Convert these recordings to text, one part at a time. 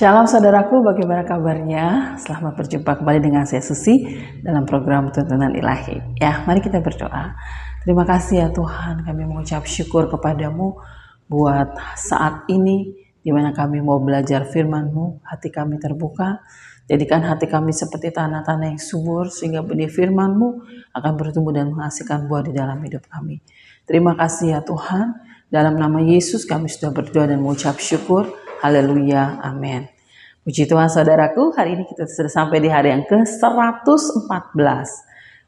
Shalom saudaraku, bagaimana kabarnya? Selamat berjumpa kembali dengan saya Susi dalam program Tuntunan Ilahi. Ya, mari kita berdoa. Terima kasih ya Tuhan, kami mengucap syukur kepadamu buat saat ini di mana kami mau belajar FirmanMu, hati kami terbuka. Jadikan hati kami seperti tanah-tanah yang subur sehingga benih FirmanMu akan bertumbuh dan menghasilkan buah di dalam hidup kami. Terima kasih ya Tuhan, dalam nama Yesus kami sudah berdoa dan mengucap syukur. Haleluya. Amin. Puji Tuhan saudaraku, hari ini kita sudah sampai di hari yang ke-114.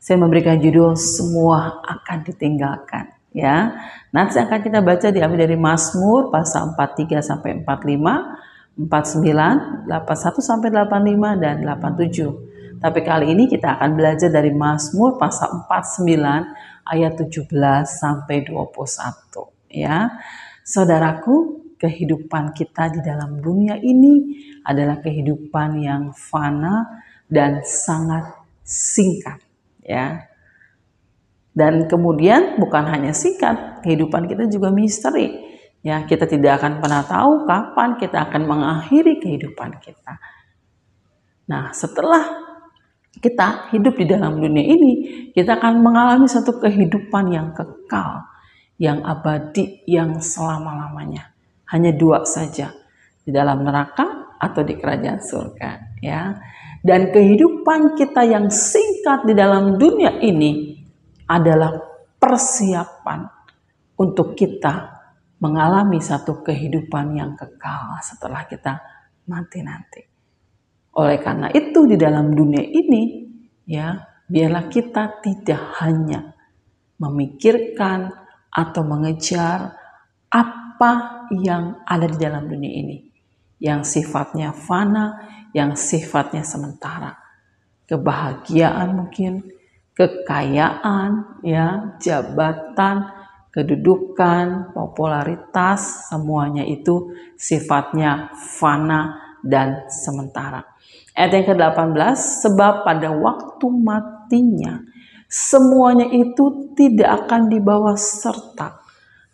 Saya memberikan judul semua akan ditinggalkan, ya. Nanti akan kita baca diambil dari Mazmur pasal 43 sampai 45, 49, 81 sampai 85 dan 87. Tapi kali ini kita akan belajar dari Mazmur pasal 49 ayat 17 sampai 21, ya. Saudaraku, kehidupan kita di dalam dunia ini adalah kehidupan yang fana dan sangat singkat ya. Dan kemudian bukan hanya singkat, kehidupan kita juga misteri. Ya, kita tidak akan pernah tahu kapan kita akan mengakhiri kehidupan kita. Nah, setelah kita hidup di dalam dunia ini, kita akan mengalami satu kehidupan yang kekal, yang abadi, yang selama-lamanya. Hanya dua saja, di dalam neraka atau di kerajaan surga, ya. Dan kehidupan kita yang singkat di dalam dunia ini adalah persiapan untuk kita mengalami satu kehidupan yang kekal setelah kita mati nanti. Oleh karena itu di dalam dunia ini ya, biarlah kita tidak hanya memikirkan atau mengejar apa apa yang ada di dalam dunia ini yang sifatnya fana, yang sifatnya sementara. Kebahagiaan mungkin, kekayaan, ya, jabatan, kedudukan, popularitas, semuanya itu sifatnya fana dan sementara. Ayat yang ke-18, sebab pada waktu matinya semuanya itu tidak akan dibawa serta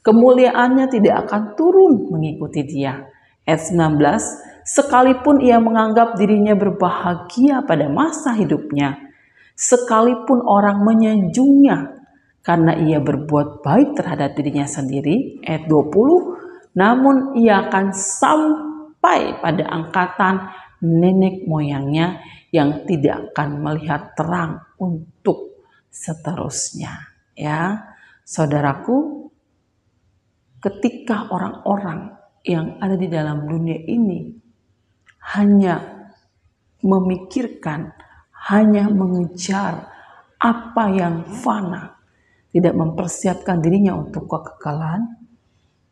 Kemuliaannya tidak akan turun mengikuti dia. Ayat 19, sekalipun ia menganggap dirinya berbahagia pada masa hidupnya, sekalipun orang menyanjungnya karena ia berbuat baik terhadap dirinya sendiri, ayat 20, namun ia akan sampai pada angkatan nenek moyangnya yang tidak akan melihat terang untuk seterusnya ya saudaraku ketika orang-orang yang ada di dalam dunia ini hanya memikirkan, hanya mengejar apa yang fana, tidak mempersiapkan dirinya untuk kekekalan,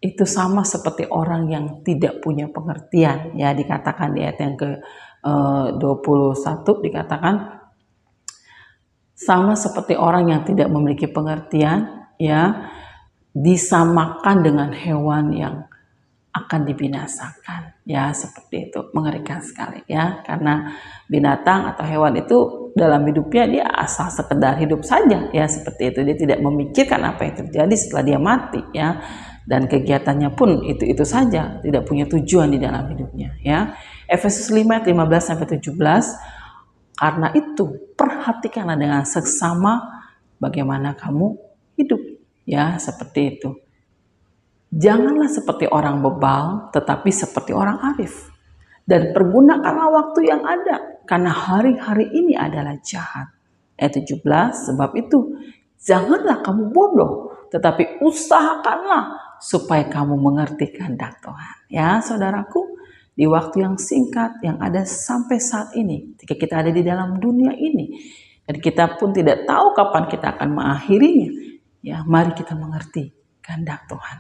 itu sama seperti orang yang tidak punya pengertian ya dikatakan di ayat yang ke 21 eh, dikatakan sama seperti orang yang tidak memiliki pengertian ya disamakan dengan hewan yang akan dibinasakan ya seperti itu mengerikan sekali ya karena binatang atau hewan itu dalam hidupnya dia asal sekedar hidup saja ya seperti itu dia tidak memikirkan apa yang terjadi setelah dia mati ya dan kegiatannya pun itu itu saja tidak punya tujuan di dalam hidupnya ya Efesus 5 15 sampai 17 karena itu perhatikanlah dengan seksama bagaimana kamu Ya, seperti itu. Janganlah seperti orang bebal, tetapi seperti orang arif. Dan pergunakanlah waktu yang ada, karena hari-hari ini adalah jahat. Ayat 17, sebab itu janganlah kamu bodoh, tetapi usahakanlah supaya kamu mengerti kehendak Tuhan. Ya, saudaraku, di waktu yang singkat yang ada sampai saat ini, ketika kita ada di dalam dunia ini, dan kita pun tidak tahu kapan kita akan mengakhirinya, Ya, mari kita mengerti kehendak Tuhan.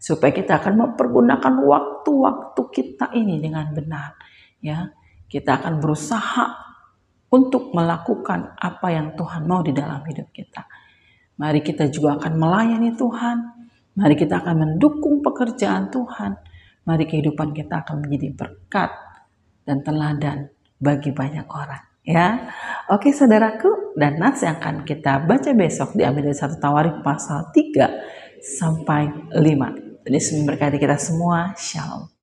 Supaya kita akan mempergunakan waktu-waktu kita ini dengan benar. Ya, kita akan berusaha untuk melakukan apa yang Tuhan mau di dalam hidup kita. Mari kita juga akan melayani Tuhan. Mari kita akan mendukung pekerjaan Tuhan. Mari kehidupan kita akan menjadi berkat dan teladan bagi banyak orang. Ya, oke saudaraku, dan nats yang akan kita baca besok diambil dari satu Tawarik pasal 3 sampai 5. Ini semoga memberkati kita semua. Shalom.